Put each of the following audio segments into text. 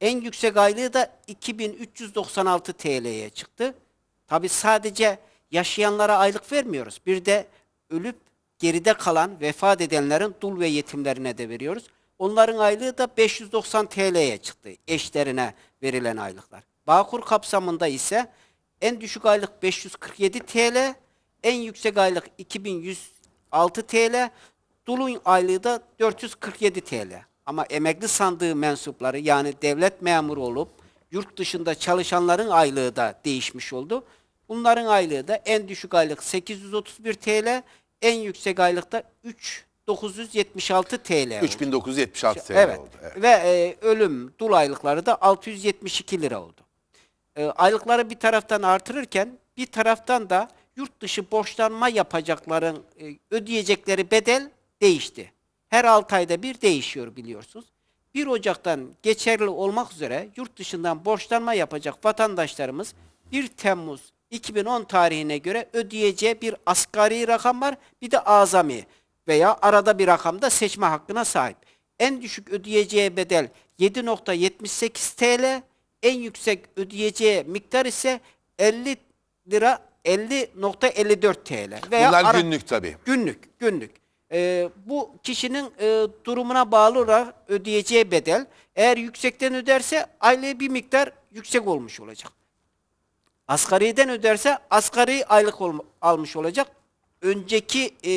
En yüksek aylığı da 2396 TL'ye çıktı. Tabi sadece yaşayanlara aylık vermiyoruz. Bir de ölüp geride kalan, vefat edenlerin dul ve yetimlerine de veriyoruz. Onların aylığı da 590 TL'ye çıktı eşlerine verilen aylıklar. Bağkur kapsamında ise en düşük aylık 547 TL, en yüksek aylık 2106 TL, dulun aylığı da 447 TL. Ama emekli sandığı mensupları yani devlet memuru olup yurt dışında çalışanların aylığı da değişmiş oldu. Bunların aylığı da en düşük aylık 831 TL, en yüksek aylıkta 3 976 TL. 3976 TL evet. oldu. Evet. Ve e, ölüm dul aylıkları da 672 lira oldu. E, aylıkları bir taraftan artırırken bir taraftan da yurt dışı borçlanma yapacakların e, ödeyecekleri bedel değişti her 6 ayda bir değişiyor biliyorsunuz. 1 Ocak'tan geçerli olmak üzere yurt dışından borçlanma yapacak vatandaşlarımız 1 Temmuz 2010 tarihine göre ödeyeceği bir asgari rakam var bir de azami veya arada bir rakamda seçme hakkına sahip. En düşük ödeyeceği bedel 7.78 TL, en yüksek ödeyeceği miktar ise 50 lira 50.54 TL. Veya Bunlar günlük tabii. Günlük, günlük. E, bu kişinin e, durumuna bağlı olarak ödeyeceği bedel eğer yüksekten öderse aileye bir miktar yüksek olmuş olacak. Asgariden öderse asgari aylık ol, almış olacak. Önceki e,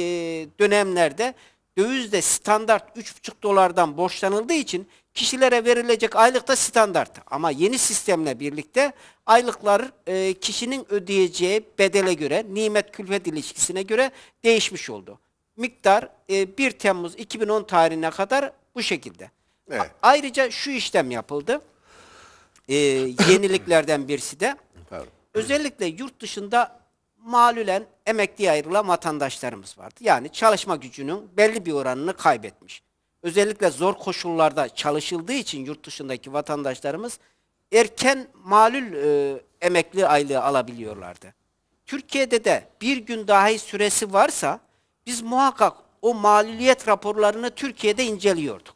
dönemlerde dövizde standart 3,5 dolardan borçlanıldığı için kişilere verilecek aylık da standart. Ama yeni sistemle birlikte aylıklar e, kişinin ödeyeceği bedele göre, nimet külfet ilişkisine göre değişmiş oldu miktar e, 1 Temmuz 2010 tarihine kadar bu şekilde. Evet. ayrıca şu işlem yapıldı. E, yeniliklerden birisi de Pardon. özellikle yurt dışında malulen emekliye ayrılan vatandaşlarımız vardı. Yani çalışma gücünün belli bir oranını kaybetmiş. Özellikle zor koşullarda çalışıldığı için yurt dışındaki vatandaşlarımız erken malül e, emekli aylığı alabiliyorlardı. Türkiye'de de bir gün dahi süresi varsa biz muhakkak o maliyet raporlarını Türkiye'de inceliyorduk.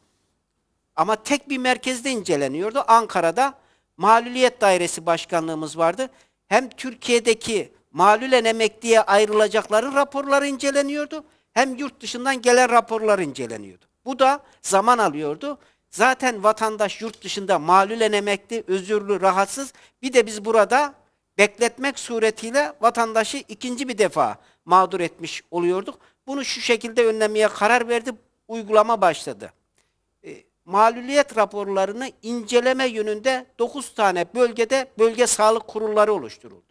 Ama tek bir merkezde inceleniyordu. Ankara'da Maluliyet Dairesi Başkanlığımız vardı. Hem Türkiye'deki malulen emekliye ayrılacakların raporları inceleniyordu. Hem yurt dışından gelen raporlar inceleniyordu. Bu da zaman alıyordu. Zaten vatandaş yurt dışında malulen emekli, özürlü, rahatsız. Bir de biz burada bekletmek suretiyle vatandaşı ikinci bir defa mağdur etmiş oluyorduk. Bunu şu şekilde önlemeye karar verdi, uygulama başladı. E, maluliyet raporlarını inceleme yönünde 9 tane bölgede bölge sağlık kurulları oluşturuldu.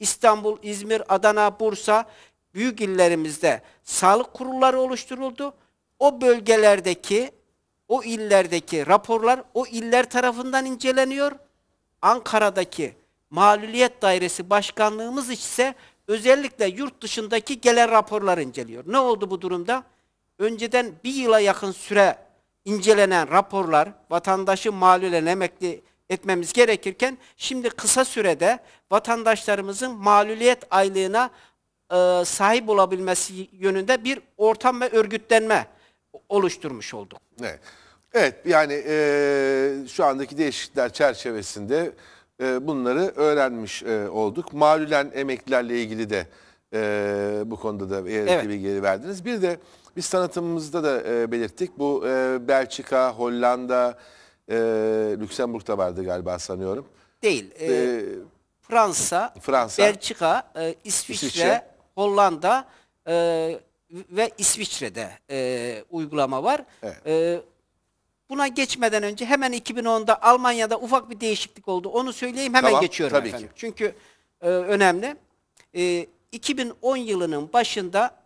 İstanbul, İzmir, Adana, Bursa büyük illerimizde sağlık kurulları oluşturuldu. O bölgelerdeki, o illerdeki raporlar o iller tarafından inceleniyor. Ankara'daki Maluliyet Dairesi Başkanlığımız ise özellikle yurt dışındaki gelen raporlar inceliyor. Ne oldu bu durumda? Önceden bir yıla yakın süre incelenen raporlar vatandaşı malülen emekli etmemiz gerekirken şimdi kısa sürede vatandaşlarımızın maluliyet aylığına e, sahip olabilmesi yönünde bir ortam ve örgütlenme oluşturmuş olduk. Evet, evet yani e, şu andaki değişiklikler çerçevesinde e, bunları öğrenmiş e, olduk. Malulen emeklilerle ilgili de e, bu konuda da evet. bilgileri verdiniz. Bir de biz tanıtımımızda da belirttik. Bu Belçika, Hollanda, Lüksemburg'da vardı galiba sanıyorum. Değil. E, Fransa, Fransa, Belçika, İsviçre, İsviçre, Hollanda ve İsviçre'de uygulama var. Evet. Buna geçmeden önce hemen 2010'da Almanya'da ufak bir değişiklik oldu. Onu söyleyeyim hemen Tamam, geçiyorum tabii efendim. ki. Çünkü e, önemli. E, 2010 yılının başında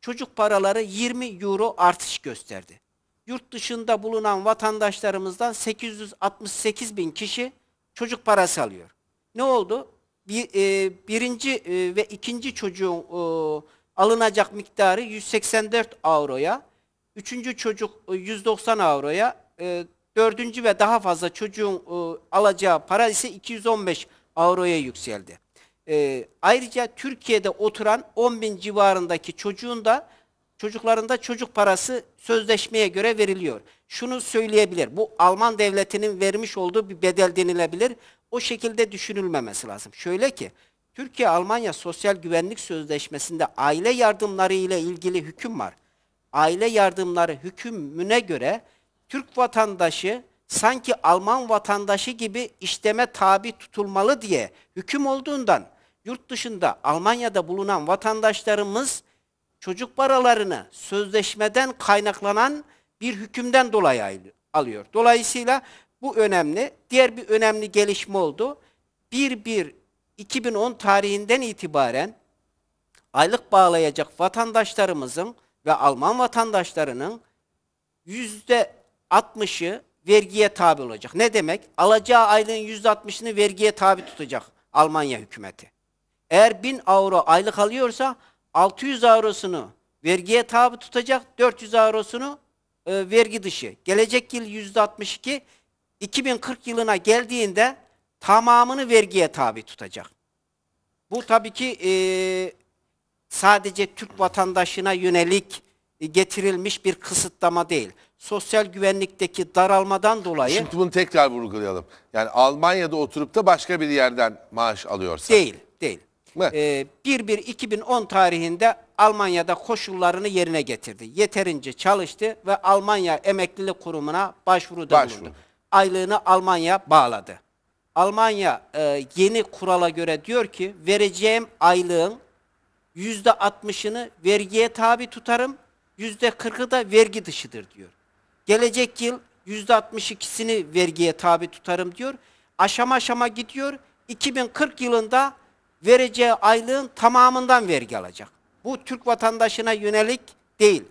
çocuk paraları 20 euro artış gösterdi. Yurt dışında bulunan vatandaşlarımızdan 868 bin kişi çocuk parası alıyor. Ne oldu? Bir, e, birinci e, ve ikinci çocuğun e, alınacak miktarı 184 avroya, üçüncü çocuk e, 190 avroya, e, dördüncü ve daha fazla çocuğun e, alacağı para ise 215 avroya yükseldi. E, ayrıca Türkiye'de oturan 10 bin civarındaki çocuğun da çocuklarında çocuk parası sözleşmeye göre veriliyor. Şunu söyleyebilir, bu Alman devletinin vermiş olduğu bir bedel denilebilir. O şekilde düşünülmemesi lazım. Şöyle ki, Türkiye-Almanya Sosyal Güvenlik Sözleşmesi'nde aile yardımları ile ilgili hüküm var. Aile yardımları hükümüne göre Türk vatandaşı sanki Alman vatandaşı gibi işleme tabi tutulmalı diye hüküm olduğundan yurt dışında Almanya'da bulunan vatandaşlarımız çocuk paralarını sözleşmeden kaynaklanan bir hükümden dolayı alıyor. Dolayısıyla bu önemli. Diğer bir önemli gelişme oldu. 1-1-2010 tarihinden itibaren aylık bağlayacak vatandaşlarımızın ve Alman vatandaşlarının yüzde 60'ı vergiye tabi olacak. Ne demek? Alacağı aylığın %60'ını vergiye tabi tutacak Almanya hükümeti. Eğer 1000 euro aylık alıyorsa 600 avrosunu vergiye tabi tutacak, 400 avrosunu e, vergi dışı. Gelecek yıl %62, 2040 yılına geldiğinde tamamını vergiye tabi tutacak. Bu tabii ki e, sadece Türk vatandaşına yönelik e, getirilmiş bir kısıtlama değil sosyal güvenlikteki daralmadan dolayı Şimdi bunu tekrar vurgulayalım. Yani Almanya'da oturup da başka bir yerden maaş alıyorsa. değil, değil. Mi? Ee, bir 1 2010 tarihinde Almanya'da koşullarını yerine getirdi. Yeterince çalıştı ve Almanya Emeklilik Kurumu'na başvuruda Başvuru. bulundu. Aylığını Almanya bağladı. Almanya e, yeni kurala göre diyor ki vereceğim aylığın %60'ını vergiye tabi tutarım, %40'ı da vergi dışıdır diyor. Gelecek yıl %62'sini vergiye tabi tutarım diyor. Aşama aşama gidiyor. 2040 yılında vereceği aylığın tamamından vergi alacak. Bu Türk vatandaşına yönelik değil.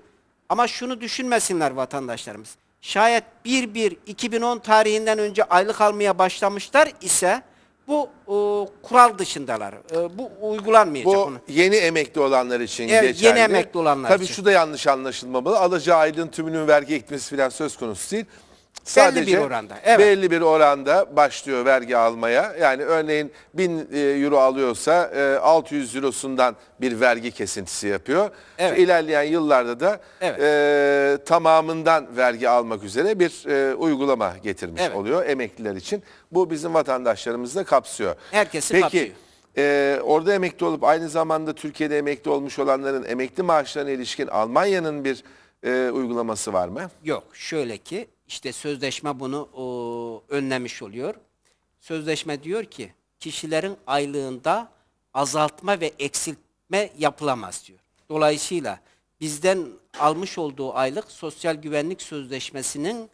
Ama şunu düşünmesinler vatandaşlarımız. Şayet 1-1-2010 tarihinden önce aylık almaya başlamışlar ise bu e, kural dışındalar. E, bu uygulanmayacak. Bu Bunu- yeni emekli olanlar için Evet, yeni geçerli. emekli olanlar Tabii için. şu da yanlış anlaşılmamalı. Alacağı aylığın tümünün vergi ekmesi falan söz konusu değil. Sadece belli bir oranda. Evet. Belli bir oranda başlıyor vergi almaya. Yani örneğin 1000 e, euro alıyorsa 600 e, eurosundan bir vergi kesintisi yapıyor. Evet. İşte ilerleyen yıllarda da evet. E, tamamından vergi almak üzere bir uygulama getirmiş evet. oluyor emekliler için. Bu bizim vatandaşlarımızı da kapsıyor. Herkesi Peki, kapsıyor. E, ee, orada emekli olup aynı zamanda Türkiye'de emekli olmuş olanların emekli maaşlarına ilişkin Almanya'nın bir e, uygulaması var mı? Yok şöyle ki işte sözleşme bunu e, önlemiş oluyor. Sözleşme diyor ki kişilerin aylığında azaltma ve eksiltme yapılamaz diyor. Dolayısıyla bizden almış olduğu aylık sosyal güvenlik sözleşmesinin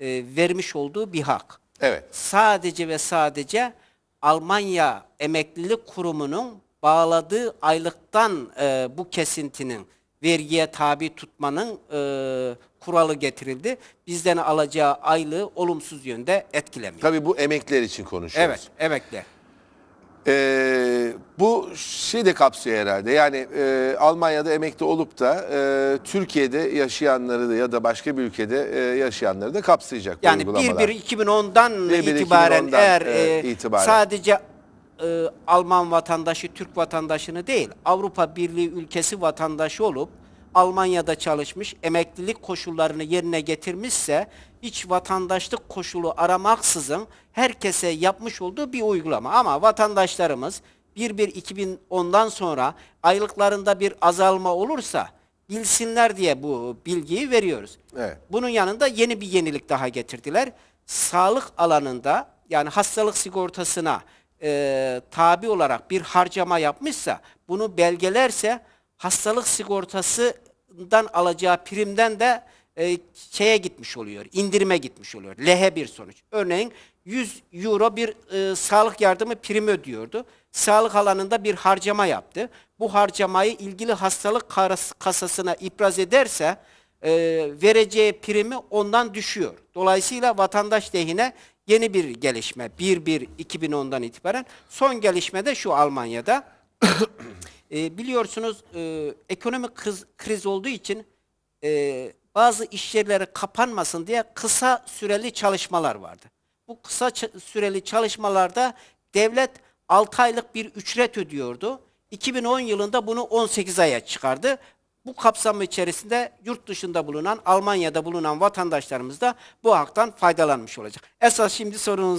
e, vermiş olduğu bir hak. Evet. Sadece ve sadece Almanya Emeklilik Kurumu'nun bağladığı aylıktan e, bu kesintinin vergiye tabi tutmanın e, kuralı getirildi. Bizden alacağı aylığı olumsuz yönde etkilemiyor. Tabii bu emekler için konuşuyoruz. Evet, emekler. Ee, bu şey de kapsıyor herhalde. Yani e, Almanya'da emekli olup da e, Türkiye'de yaşayanları da ya da başka bir ülkede e, yaşayanları da kapsayacak bu Yani uygulamalar. 1-1 2010'dan itibaren 1 eğer e, e, itibaren. sadece e, Alman vatandaşı Türk vatandaşını değil, Avrupa Birliği ülkesi vatandaşı olup Almanya'da çalışmış, emeklilik koşullarını yerine getirmişse iç vatandaşlık koşulu aramaksızın herkese yapmış olduğu bir uygulama. Ama vatandaşlarımız 1-1-2010'dan sonra aylıklarında bir azalma olursa bilsinler diye bu bilgiyi veriyoruz. Evet. Bunun yanında yeni bir yenilik daha getirdiler. Sağlık alanında yani hastalık sigortasına e, tabi olarak bir harcama yapmışsa, bunu belgelerse hastalık sigortasından alacağı primden de e, şeye gitmiş oluyor, indirime gitmiş oluyor. Lehe bir sonuç. Örneğin 100 euro bir e, sağlık yardımı primi ödüyordu. Sağlık alanında bir harcama yaptı. Bu harcamayı ilgili hastalık kasasına ipraz ederse e, vereceği primi ondan düşüyor. Dolayısıyla vatandaş lehine yeni bir gelişme 1-1-2010'dan itibaren son gelişme de şu Almanya'da e, biliyorsunuz e, ekonomik kriz, kriz olduğu için e, bazı işyerleri kapanmasın diye kısa süreli çalışmalar vardı. Bu kısa süreli çalışmalarda devlet 6 aylık bir ücret ödüyordu. 2010 yılında bunu 18 aya çıkardı bu kapsamı içerisinde yurt dışında bulunan, Almanya'da bulunan vatandaşlarımız da bu haktan faydalanmış olacak. Esas şimdi sorunuz